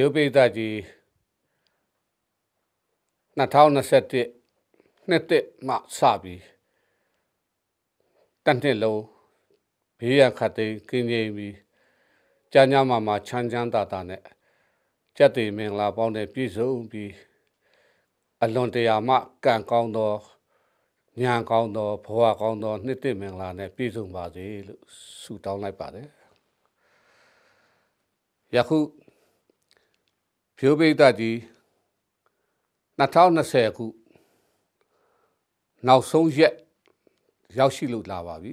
ရုပ်ပိသကြီး2021နှစ်တက်မှစပြီးတန်နှစ်လုံးဘေးရခတ်သိကင်းကြီးပြီးကြာညမှာမှာချမ်းချမ်းသာသာနဲ့ကြက်တွေမင်္ဂလာပေါင်းတဲ့ပြည့်စုံပြီးအလွန်တရာမှကံကောင်းသောညာကောင်းသောဘဝကောင်းသောနှစ်တက်မင်္ဂလာနဲ့ပြည့်စုံပါစေလို့ဆုတောင်းလိုက်ပါတယ်ယခုဖြိုးပိတ်သက်ကြီး2020ခုနောက်ဆုံးရက်ရောက်ရှိလို့လာပါပြီ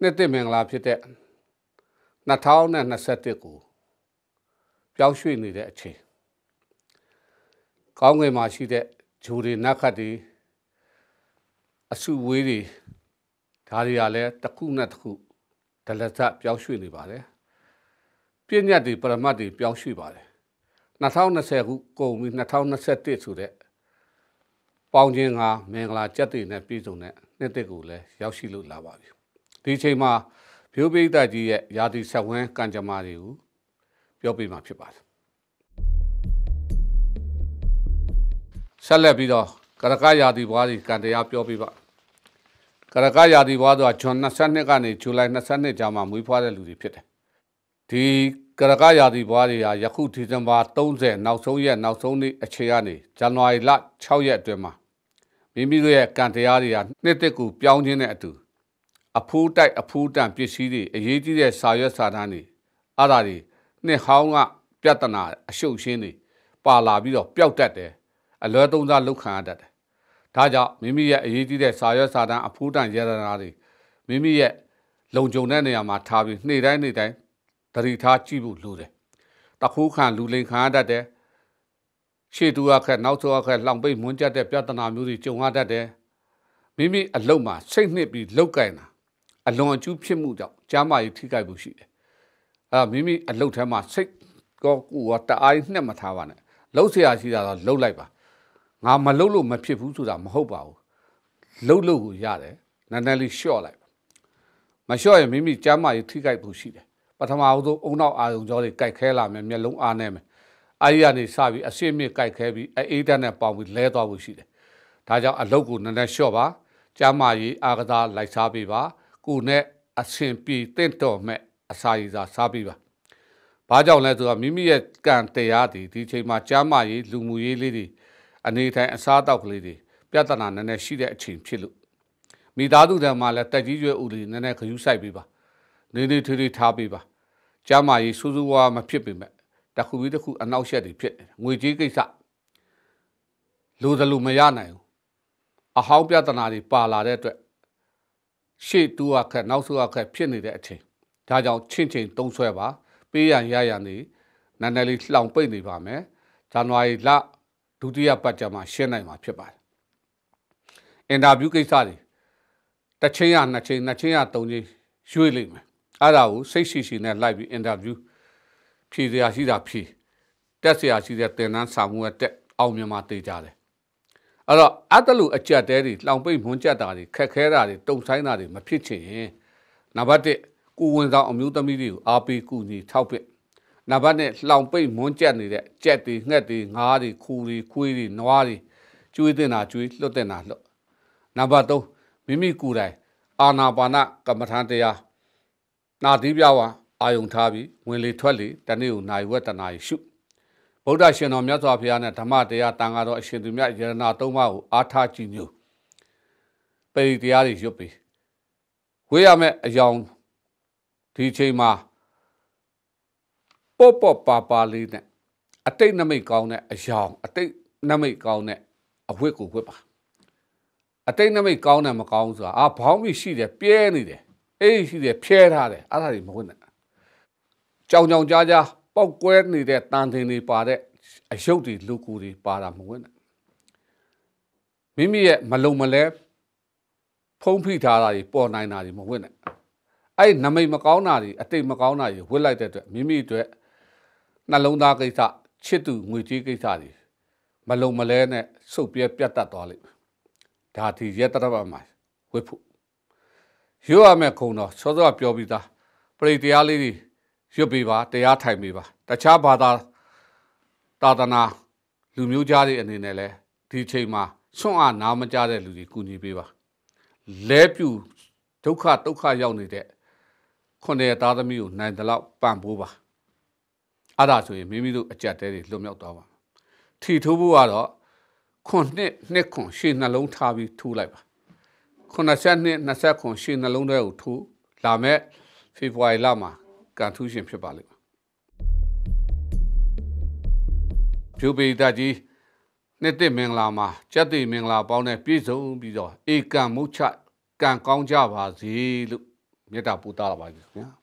နှစ်သက်မင်္ဂလာ ဖြစ်တဲ့2021ကိုပြောင်းရွှေ့နေတဲ့အချိန်ကောင်းငယ်မှာရှိတဲ့ဂျိုတွေနတ်ခတ်တွေအစုဝေးတွေဒါတွေကလည်းတစ်ခုနဲ့တစ်ခုဒလဇပြောင်းရွှေ့နေပါတယ်။ပြည့်ညတ်တွေပရမတ်တွေပြောင်းရွှေ့ပါတယ်2020ခုကုန်ပြီ2021ဆိုတဲ့ပေါင်းခြင်းကမင်္ဂလာကြက်တွေနဲ့ပြည်စုံတဲ့နှစ်သက်ကိုလည်းရောက်ရှိလို့လာပါပြီဒီအချိန်မှာဗျိုးပိဋကကြီးရဲ့ယာတိဆက်ဝန်းကံကြမ္မာတွေကိုပြောပြမှာဖြစ်ပါတယ်ဆက်လက်ပြီးတော့ကရကယာတိဘွားကြီးကံတရားပြောပြပါကရကယာတိဘွားတို့ကဂျွန်22ကနေဇူလိုင်22ကြာမှမွေးဖွားတဲ့လူတွေဖြစ်တယ်ဒီကရကရာသီဘွားတွေဟာယခုဒီဇင်ဘာ30နောက်ဆုံးရက်နောက်ဆုံးနေ့အခြေအနေဇန်နဝါရီလ6ရက်အတွင်းမှာမိမိတို့ရဲ့ကံတရားတွေဟာနှစ်သက်ကိုပြောင်းခြင်းနဲ့အတူအဖူးတိုက်အဖူးတန်ပစ္စည်းတွေအရေးကြီးတဲ့စာရွက်စာတမ်းတွေအဲ့ဒါတွေနှစ်ဟောင်းကပြဿနာအရှုပ်ရှင်းတွေပါလာပြီးတော့ပျောက်တတ်တယ်အလွဲသုံးစားလောက်ခံရတတ်တယ်ဒါကြောင့်မိမိရဲ့အရေးကြီးတဲ့စာရွက်စာတမ်းအဖူးတန်ရတနာတွေမိမိရဲ့လုံခြုံတဲ့နေရာမှာထားပြီးနေ့တိုင်းနေ့တိုင်းတတိထားကြည့်ဖို့လိုတယ်တခိုးခံလူလိန်ခံရတတ်တယ်ရှေ့တူအခက်နောက်ဆုံးအခက်လောင်ပိတ်မွန်းကျတဲ့ပြဿနာမျိုးတွေကြုံရတတ်တယ်မိမိအလုံမှာစိတ်နှစ်ပြီးလောက်ကင်တာအလွန်အကျူးဖြစ်မှုကြောင့်ကျမ်းမာရေးထိခိုက်မှုရှိတယ်အဲမိမိအလုံထဲမှာစိတ်ကောကူကတအားနှက်မထားပါနဲ့လှုပ်เสียရရှိတာတော့လှုပ်လိုက်ပါငါမလှုပ်လို့မဖြစ်ဘူးဆိုတာမဟုတ်ပါဘူးလှုပ်လို့ကိုရတယ်နည်းနည်းလေးလျှော့လိုက်ပါမလျှော့ရင်မိမိကျမ်းမာရေးထိခိုက်မှုရှိတယ်ပထမအဆုံးအုံနောက်အာယုံကြောတွေကြိုက်ခဲလာမယ်မျက်လုံးအားနေမယ်အာရီကနေစပြီးအစစ်မြစ်ကြိုက်ခဲပြီးအေးတန်းနဲ့ပေါင်ပြီးလဲသွားဖို့ရှိတယ်ဒါကြောင့်အလုတ်ကိုနည်းနည်းလျှော့ပါကျမကြီးအာကစားလိုက်စားပေးပါကိုနဲ့အရှင်ပြေတင့်တော်မဲ့အစာရည်စာစားပေးပါဘာကြောင့်လဲဆိုတော့မိမိရဲ့ကံတရားတွေဒီချိန်မှာကျမကြီးလူမှုရေးလေးတွေအနေထိုင်အစားအသောက်ကလေးတွေပြဿနာနည်းနည်းရှိတဲ့အချိန်ဖြစ်လို့မိသားစုတံမှာလည်းတက်ကြီးရွယ်ဦးတွေနည်းနည်းခရူးဆိုင်ပေးပါနေနေထွေးထွေးထားပေးပါကျမကြီးစူးစူးဝါမဖြစ်ပေမဲ့တခုပြီးတခုအနောက်ရှက်တွေဖြစ်ငွေကြေးကိစ္စလိုသလိုမရနိုင်ဘူးအဟောင်းပြဿနာတွေပါလာတဲ့အတွက်ရှေ့တူအခက်နောက်ဆုံးအခက်ဖြစ်နေတဲ့အချိန်ဒါကြောင့်ချင့်ချင်းတုံးဆွဲပါပေးရန်ရရန်နေနန်းနယ်လေးလှောင်ပိတ်နေပါမယ်ဇန်နဝါရီလဒုတိယပတ်ကြမှာရှင်းနိုင်မှာဖြစ်ပါတယ်အင်တာဗျူးကိစ္စတွေတစ်ချိန်ရနှစ်ချိန်နှစ်ချိန်ရသုံးချိန်ရွေးလိမ့်မယ်အဲ့ဒါကိုစိတ်ရှိရှိနဲ့လိုက်ပြီးအင်တာဗျူးဖြေစရာရှိတာဖြေတက်စရာရှိတဲ့သင်တန်းစာမှုကတက်အောင်မြန်မာတေးကြတယ်အဲ့တော့အတလူအကြက်တဲတွေလောင်ပိတ်မွန်းကြက်တာတွေခက်ခဲတာတွေတုံဆိုင်တာတွေမဖြစ်ချင်ရင်နံပါတ်1ကိုဝန်ဆောင်အမျိုးသမီးတွေကိုအားပေးကူညီထောက်ပံ့နံပါတ်2လောင်ပိတ်မွန်းကြက်နေတဲ့ကြက်တွေငှက်တွေငါးတွေခူတွေခွေးတွေနွားတွေကျွေးတင်တာကျွေးလွတ်တင်တာလွတ်နံပါတ်3မိမိကိုယ်တိုင်အာနာပါနကမ္မထာတရားနာသီးပြဝါအာယုံထားပြီးဝင်လေထွက်လေတနေ့ကိုနိုင်ဝက်တနာရီရှုဗုဒ္ဓရှင်တော်မြတ်စွာဘုရားနဲ့ဓမ္မတရားတန်ခါတော်အရှင်သူမြတ်ယရနာသုံးပါးကိုအားထားကြည်ညိုပေတရားတွေရွတ်ပြီးဝေးရမယ့်အယောင်ဒီချိန်မှာပော့ပော့ပါပါလေးနဲ့အတိတ်နမိတ်ကောင်းတဲ့အယောင်အတိတ်နမိတ်ကောင်းတဲ့အဝတ်ကိုဝတ်ပါအတိတ်နမိတ်ကောင်းတယ်မကောင်းဆိုတာအာဘောင်းပြီးရှိတယ်ပြဲနေတယ်အေးရှိတယ်ဖြဲထားတယ်အဲ့ဒါတွေမဝင်နဲ့ကြောင်ကြောင်ကြားကြားပောက်ကွဲနေတဲ့တန်တင်တွေပါတဲ့အယုတ်တွေလူကူတွေပါတာမဝင်နဲ့မိမိရဲ့မလုံမလဲဖုံးဖိထားတာတွေပေါ်နိုင်တာတွေမဝင်နဲ့အဲ့နမိတ်မကောင်းတာတွေအတိတ်မကောင်းတာတွေဝစ်လိုက်တဲ့အတွက်မိမိအတွက်နှလုံးသားကိစ္စချစ်သူငွေကြေးကိစ္စတွေမလုံမလဲနဲ့စုပ်ပြဲပြတ်တတ်သွားလိမ့်မယ်ဒါဒီရတ္တရပမှာဝစ်ဖို့ရွတ်ရမယ့်ခုံတော်စောစော ပြောပြီးသားပရိတရားလေးတွေရွတ်ပေးပါတရားထိုင်ပေးပါတခြားဘာသာသာသနာလူမျိုးကြားတွေအနေနဲ့လဲဒီချိန်မှာဆွန့်အားနားမကြတဲ့လူတွေကူညီပေးပါလဲပြူဒုက္ခဒုက္ခရောက်နေတဲ့ခွန်တဲ့သားသမီးကိုနိုင်တလောက်ပံ့ပိုးပါအဲ့ဒါဆိုရင်မိမိတို့အကြက်တဲတွေလွတ်မြောက်သွားပါထီထိုးဖို့ကတော့ခွန်နှစ်နှစ်ခွန်ရှေ့နှလုံးထားပြီးထိုးလိုက်ပါ82 29ရှေ့နှလုံးသွဲကိုထိုးလာမဲ့ဖေဖော်ဝါရီလမှာကန်ထူးရှင်ဖြစ်ပါလိမ့်မယ်။ဖြူပေတာကြီးနှစ်သိမင်္ဂလာမှာကျက်သိမင်္ဂလာပေါင်းနဲ့ပြည့်စုံပြီးတော့ဧကံမုတ်ချကံကောင်းကြပါစေလို့မေတ္တာပို့တာပါပြီခင်ဗျာ။